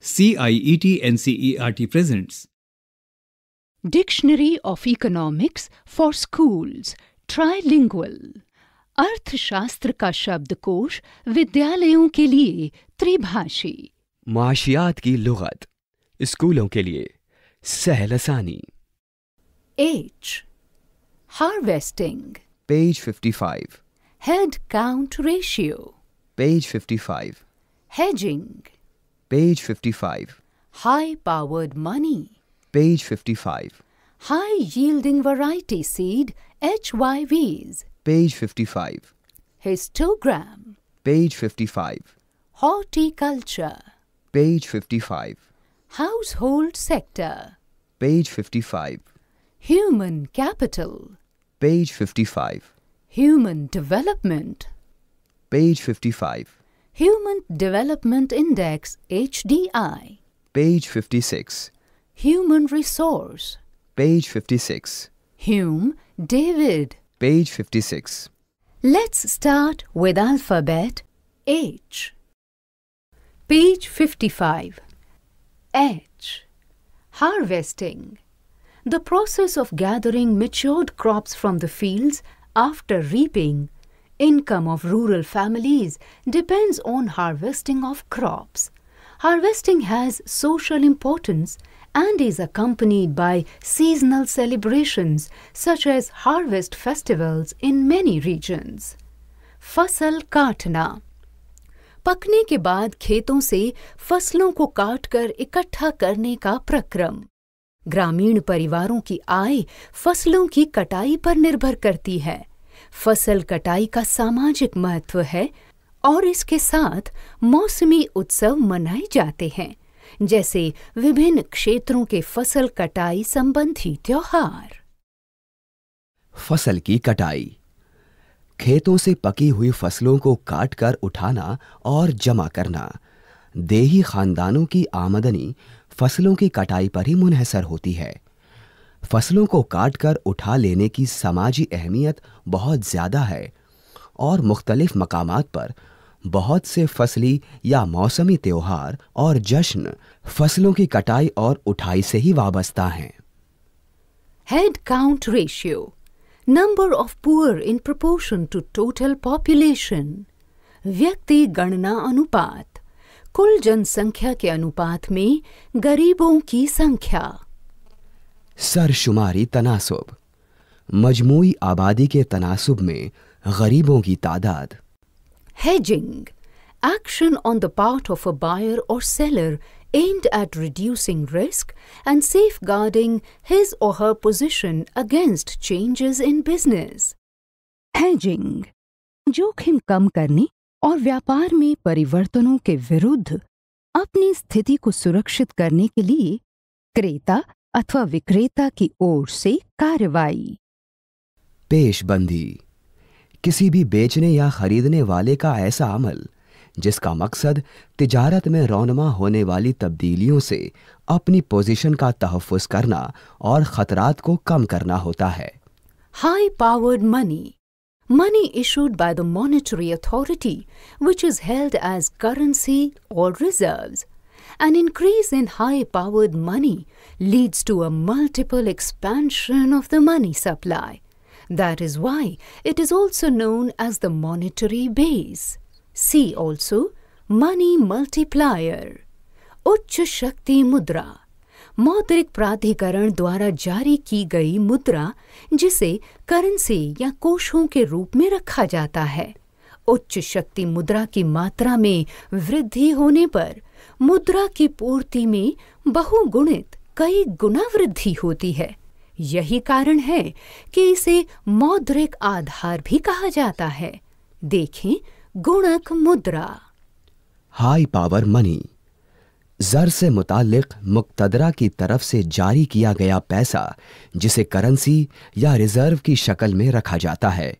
CIET NCERT presents Dictionary of Economics for Schools Trilingual अर्थशास्त्र का शब्दकोश विद्यालयों के लिए त्रिभाषी माशियात की लुगत स्कूलों के लिए सहलसानी H. Harvesting Page 55 Head count ratio Page 55 Hedging Page 55. High powered money. Page 55. High yielding variety seed HYVs. Page 55. Histogram. Page 55. Horticulture. Page 55. Household sector. Page 55. Human capital. Page 55. Human development. Page 55. Human Development Index HDI Page 56 Human Resource Page 56 Hume David Page 56 Let's start with alphabet H Page 55 H Harvesting The process of gathering matured crops from the fields after reaping Income of rural families depends on harvesting of crops. Harvesting has social importance and is accompanied by seasonal celebrations such as harvest festivals in many regions. फसल काटना पकने के बाद खेतों से फसलों को काटकर इकट्ठा करने का प्रक्रम ग्रामीण परिवारों की आय फसलों की कटाई पर निर्भर करती है फसल कटाई का सामाजिक महत्व है और इसके साथ मौसमी उत्सव मनाए जाते हैं जैसे विभिन्न क्षेत्रों के फसल कटाई संबंधी त्योहार फसल की कटाई खेतों से पकी हुई फसलों को काटकर उठाना और जमा करना देही खानदानों की आमदनी फसलों की कटाई पर ही मुनहसर होती है फसलों को काटकर उठा लेने की समाजी अहमियत बहुत ज़्यादा है और मुख्तलिफ मकाम पर बहुत से फसली या मौसमी त्यौहार और जश्न फसलों की कटाई और उठाई से ही वाबस्ता हैं head count ratio number of poor in proportion to total population व्यक्ति गणना अनुपात कुल जनसंख्या के अनुपात में गरीबों की संख्या सरशुमारी तनासुब मजमू आबादी के तनासुब में गरीबों की तादाद hedging action on the part of a buyer or seller and at reducing risk and safeguarding his or her position against changes in business hedging जोखिम कम करने और व्यापार में परिवर्तनों के विरुद्ध अपनी स्थिति को सुरक्षित करने के लिए क्रेता अथवा विक्रेता की ओर से कार्रवाई पेशबंदी किसी भी बेचने या खरीदने वाले का ऐसा अमल जिसका मकसद तिजारत में रौनमा होने वाली तब्दीलियों से अपनी पोजीशन का तहफुज करना और ख़तरात को कम करना होता है high powered money money issued by the monetary authority which is held as currency or reserves. An increase in high powered money leads to a multiple expansion of the money supply. That is why it is also known as the monetary base. See also money multiplier. उच्च Shakti Mudra मौद्रिक प्राधिकरण द्वारा जारी की गई मुद्रा जिसे currency या कोषों के रूप में रखा जाता है उच्च शक्ति मुद्रा की मात्रा में वृद्धि होने पर मुद्रा की पूर्ति में बहुगुणित कई गुना वृद्धि होती है यही कारण है कि इसे मौद्रिक आधार भी कहा जाता है देखें गुणक मुद्रा हाई पावर मनी जर से मुतालिक मुक्तदरा की तरफ से जारी किया गया पैसा जिसे करेंसी या रिजर्व की शक्ल में रखा जाता है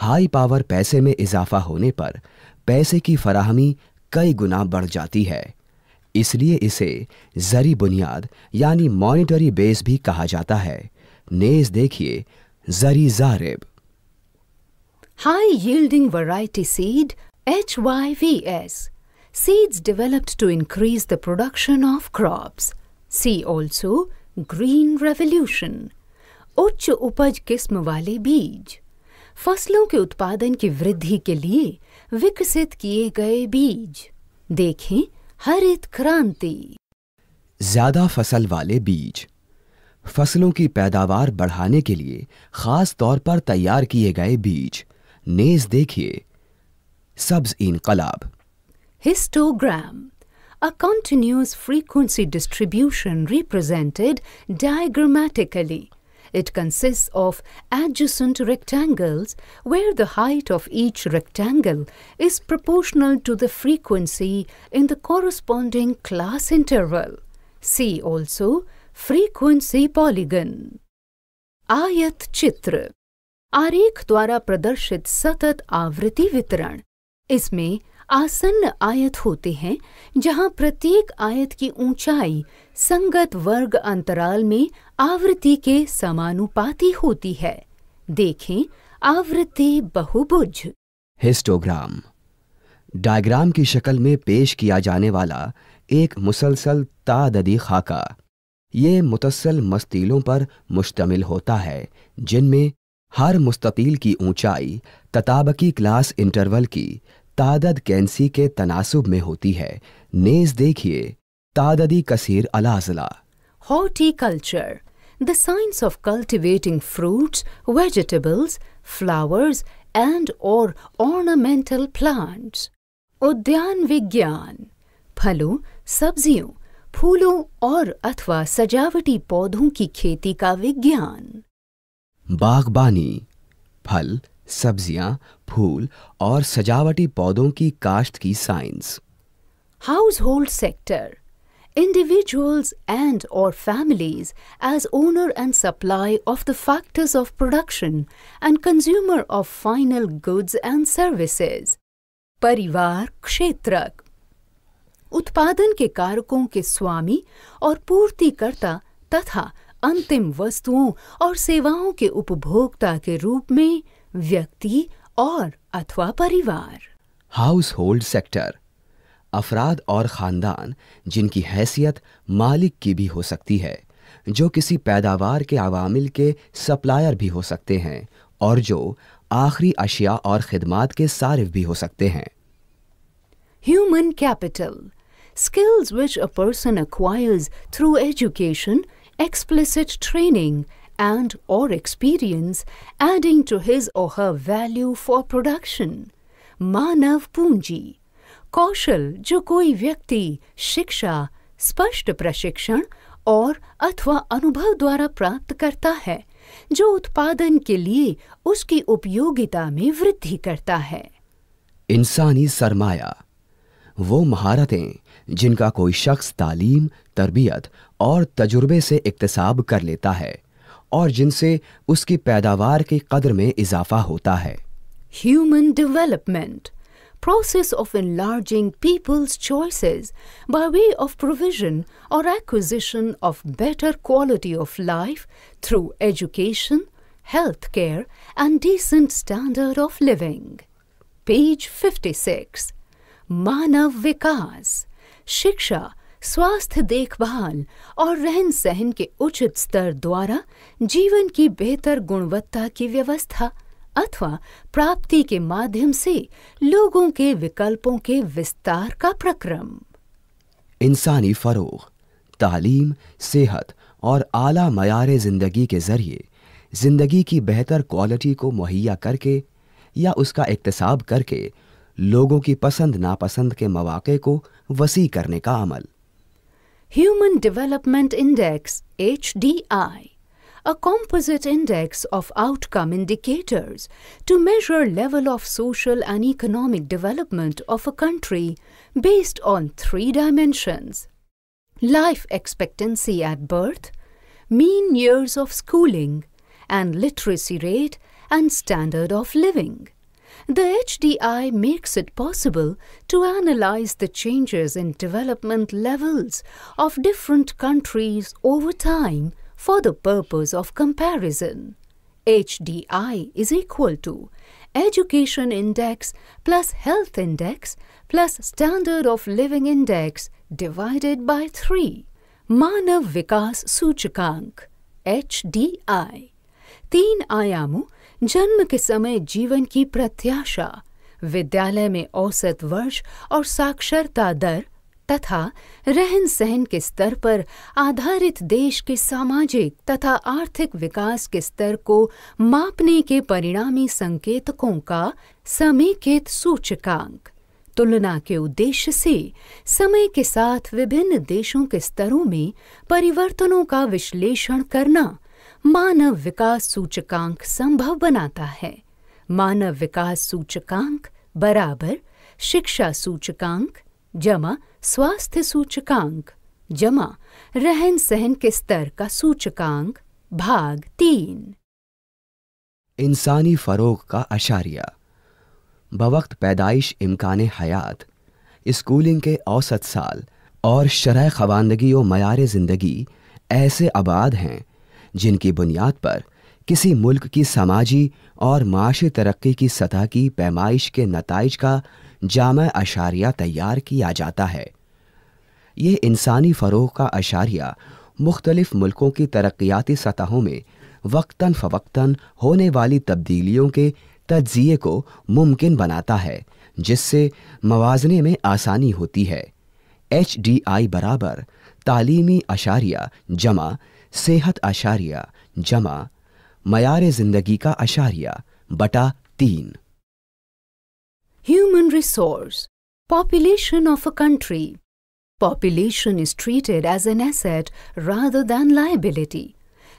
हाई पावर पैसे में इजाफा होने पर पैसे की फराहमी कई गुना बढ़ जाती है इसलिए इसे जरी बुनियाद यानी मॉनिटरी बेस भी कहा जाता है नेज देखिए जरी जारिब high yielding variety seed H Y V S seeds developed to increase the production of crop see also green revolution उच्च उपज किस्म वाले बीज फसलों के उत्पादन की वृद्धि के लिए विकसित किए गए बीज देखें हरित क्रांति ज्यादा फसल वाले बीज फसलों की पैदावार बढ़ाने के लिए खास तौर पर तैयार किए गए बीज नेज देखिए सब्ज इनकलाब histogram a continuous frequency distribution represented diagrammatically It consists of adjacent rectangles where the height of each rectangle is proportional to the frequency in the corresponding class interval. See also frequency polygon. Ayat chitra, Arik द्वारा pradarshit satat avriti vitran. इसमें आसन्न आयत होते हैं जहां प्रत्येक आयत की ऊंचाई संगत वर्ग अंतराल में आवृत्ति के समानुपाती होती है देखें आवृत्ति बहुभुज हिस्टोग्राम डायग्राम की शक्ल में पेश किया जाने वाला एक मुसलसल तादी खाका ये मुतसल मस्तीलों पर मुश्तमिल होता है जिनमें हर मुस्तील की ऊंचाई तताबकी क्लास इंटरवल की तादद कैंसी के तनासुब में होती है नेज देखिए तादी कसीर अलाजला horticulture the science of cultivating fruits vegetables flowers and और ऑर्नामेंटल प्लांट्स उद्यान विज्ञान फलों सब्जियों फूलों और अथवा सजावटी पौधों की खेती का विज्ञान बागबानी फल सब्जियां फूल और सजावटी पौधों की काश्त की science household sector individuals and और families as owner and supply of the factors of production and consumer of final goods and services परिवार क्षेत्र उत्पादन के कारकों के स्वामी और पूर्तिकर्ता तथा अंतिम वस्तुओं और सेवाओं के उपभोक्ता के रूप में व्यक्ति और अथवा परिवार हाउस होल्ड सेक्टर अफराद और ख़ानदान जिनकी हैसियत मालिक की भी हो सकती है जो किसी पैदावार के अवामिल के सप्लायर भी हो सकते हैं और जो आखिरी अशिया और ख़दमात के सारिफ भी हो सकते हैं human capital skills which a person acquires through education explicit training and or experience adding to his or her value for production. मानव पूंजी कौशल जो कोई व्यक्ति शिक्षा स्पष्ट प्रशिक्षण और अथवा अनुभव द्वारा प्राप्त करता है जो उत्पादन के लिए उसकी उपयोगिता में वृद्धि करता है इंसानी सरमाया वो महारतें जिनका कोई शख्स तालीम तरबियत और तजुर्बे से इकतसाब कर लेता है और जिनसे उसकी पैदावार की कदर में इजाफा होता है human development process of enlarging people's choices by way of provision और acquisition of better quality of life through education health care and decent standard of living page 56 मानव विकास शिक्षा स्वास्थ्य देखभाल और रहन सहन के उचित स्तर द्वारा जीवन की बेहतर गुणवत्ता की व्यवस्था अथवा प्राप्ति के माध्यम से लोगों के विकल्पों के विस्तार का प्रक्रम इंसानी फरोग तालीम सेहत और आला मैार ज़िंदगी के ज़रिए ज़िंदगी की बेहतर क्वालिटी को मुहैया करके या उसका इकतसाब करके लोगों की पसंद नापसंद के मौाक़े को वसी करने का अमल Human Development Index HDI, a composite index of outcome indicators to measure level of social and economic development of a country based on three dimensions. Life expectancy at birth, mean years of schooling, and literacy rate and standard of living. The HDI makes it possible to analyze the changes in development levels of different countries over time for the purpose of comparison. HDI is equal to Education Index plus Health Index plus Standard of Living Index divided by 3. Manav Vikas Suchakank HDI. Teen ayamu. जन्म के समय जीवन की प्रत्याशा विद्यालय में औसत वर्ष और साक्षरता दर तथा रहन सहन के स्तर पर आधारित देश के सामाजिक तथा आर्थिक विकास के स्तर को मापने के परिणामी संकेतकों का समेकित सूचकांक तुलना के उद्देश्य से समय के साथ विभिन्न देशों के स्तरों में परिवर्तनों का विश्लेषण करना मानव विकास सूचकांक संभव बनाता है मानव विकास सूचकांक बराबर शिक्षा सूचकांक जमा स्वास्थ्य सूचकांक जमा रहन सहन के स्तर का सूचकांक भाग तीन इंसानी फरोग का अशारिया बवक्त पैदाइश इम्कान हयात स्कूलिंग के औसत साल और शरह खवानदगी व मयार ज़िंदगी ऐसे आबाद हैं जिनकी बुनियाद पर किसी मुल्क की समाजी और माशी तरक्की की सतह की पैमाइश के नतज का जाम अशारिया तैयार किया जाता है यह इंसानी फ़रोह का अशारिया मुख्तलिफ़ मुल्कों की तरक्याती सतहों में वक्ता फ़वक्ता होने वाली तब्दीलियों के तजिए को मुमकिन बनाता है जिससे मवाजने में आसानी होती है एच डी आई बराबर तालीमी अशारिया जमा सेहत आशारिया जमा मैार जिंदगी का आशारिया बटा तीन Human resource Population of a country Population is treated as an asset rather than liability.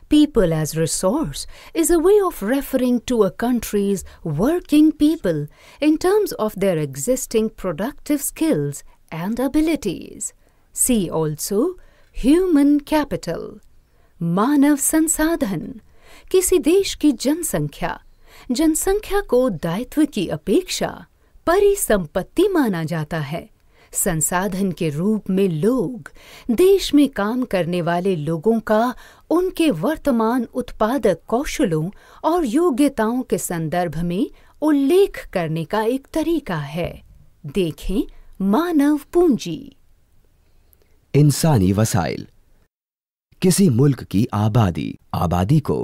People as resource is a way of referring to a country's working people in terms of their existing productive skills and abilities. See also Human Capital. मानव संसाधन किसी देश की जनसंख्या जनसंख्या को दायित्व की अपेक्षा परिसंपत्ति माना जाता है संसाधन के रूप में लोग देश में काम करने वाले लोगों का उनके वर्तमान उत्पादक कौशलों और योग्यताओं के संदर्भ में उल्लेख करने का एक तरीका है देखें मानव पूंजी इंसानी वसाइल किसी मुल्क की आबादी आबादी को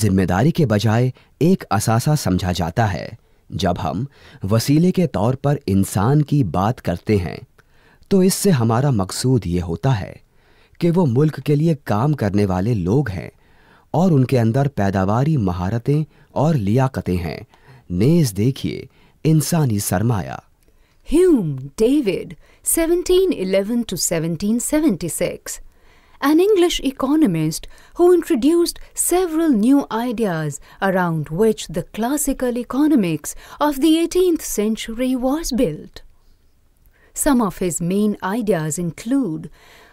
जिम्मेदारी के बजाय एक असासा समझा जाता है जब हम वसीले के तौर पर इंसान की बात करते हैं तो इससे हमारा मकसूद ये होता है कि वो मुल्क के लिए काम करने वाले लोग हैं और उनके अंदर पैदावारी महारतें और लियाकतें हैं नेज देखिए इंसानी सरमाया Hume David 1711 1776 an English economist who introduced several new ideas around which the classical economics of the 18th century was built. Some of his main ideas include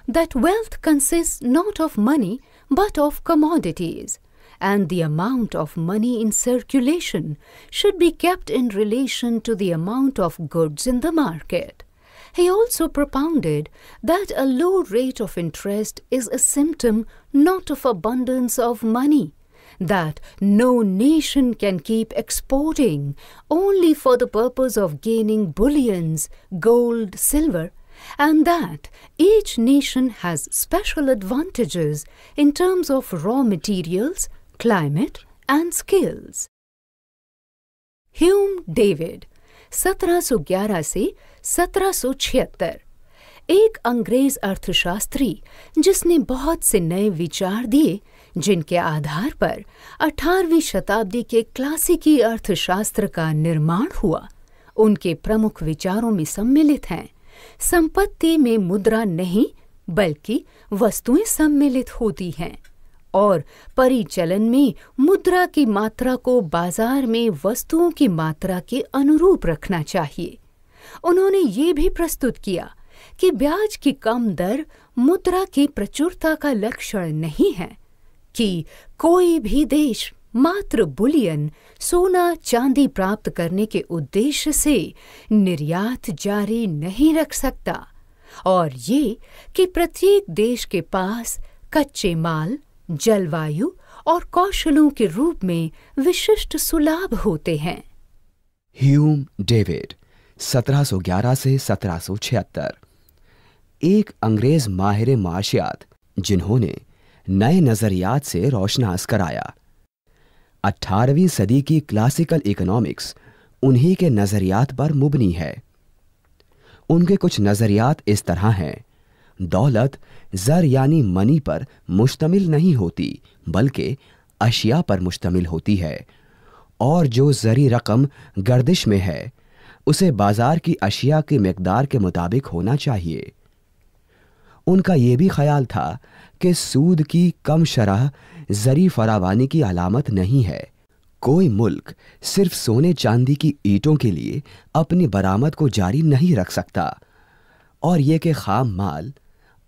that wealth consists not of money but of commodities, and the amount of money in circulation should be kept in relation to the amount of goods in the market. He also propounded that a low rate of interest is a symptom not of abundance of money, that no nation can keep exporting only for the purpose of gaining bullions, gold, silver, and that each nation has special advantages in terms of raw materials, climate, and skills. Hume David 1711 से सत्रह एक अंग्रेज अर्थशास्त्री जिसने बहुत से नए विचार दिए जिनके आधार पर 18वीं शताब्दी के क्लासिकी अर्थशास्त्र का निर्माण हुआ उनके प्रमुख विचारों में सम्मिलित हैं संपत्ति में मुद्रा नहीं बल्कि वस्तुएं सम्मिलित होती हैं और परिचलन में मुद्रा की मात्रा को बाजार में वस्तुओं की मात्रा के अनुरूप रखना चाहिए उन्होंने ये भी प्रस्तुत किया कि ब्याज की कम दर मुद्रा की प्रचुरता का लक्षण नहीं है कि कोई भी देश मात्र बुलियन सोना चांदी प्राप्त करने के उद्देश्य से निर्यात जारी नहीं रख सकता और ये कि प्रत्येक देश के पास कच्चे माल जलवायु और कौशलों के रूप में विशिष्ट सुलाभ होते हैं ह्यूम डेविड 1711 से 1776 एक अंग्रेज माहिर माशियात जिन्होंने नए नज़रियात से रोशनास कराया 18वीं सदी की क्लासिकल इकोनॉमिक्स उन्हीं के नज़रियात पर मुबनी है उनके कुछ नज़रियात इस तरह हैं दौलत ज़र यानी मनी पर मुश्तमिल नहीं होती बल्कि अशिया पर मुश्तमिल होती है और जो ज़री रकम गर्दिश में है उसे बाजार की अशिया की मकदार के मुताबिक होना चाहिए उनका यह भी ख्याल था कि सूद की कम शरह जरी फरावानी की अलामत नहीं है कोई मुल्क सिर्फ सोने चांदी की ईंटों के लिए अपनी बरामद को जारी नहीं रख सकता और यह कि खाम माल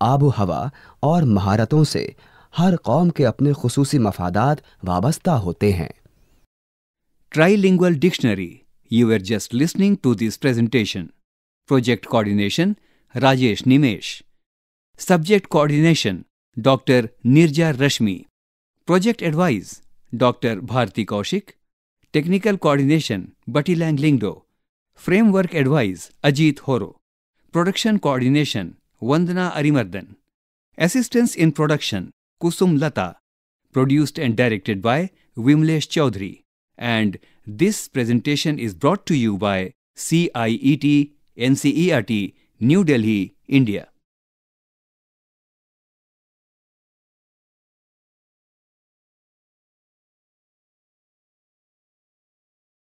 आबो हवा और महारतों से हर कौम के अपने खसूसी मफादात वाबस्ता होते हैं trilingual dictionary You were just listening to this presentation. Project Coordination Rajesh Nimesh. Subject Coordination Dr. Nirja Rashmi. Project Advice Dr. Bharti Kaushik. Technical Coordination Batilang Lingdo. Framework Advice Ajit Horo. Production Coordination Vandana Arimardhan. Assistance in Production Kusum Lata. Produced and directed by Vimlesh Chaudhary and This presentation is brought to you by CIET NCERT, New Delhi, India.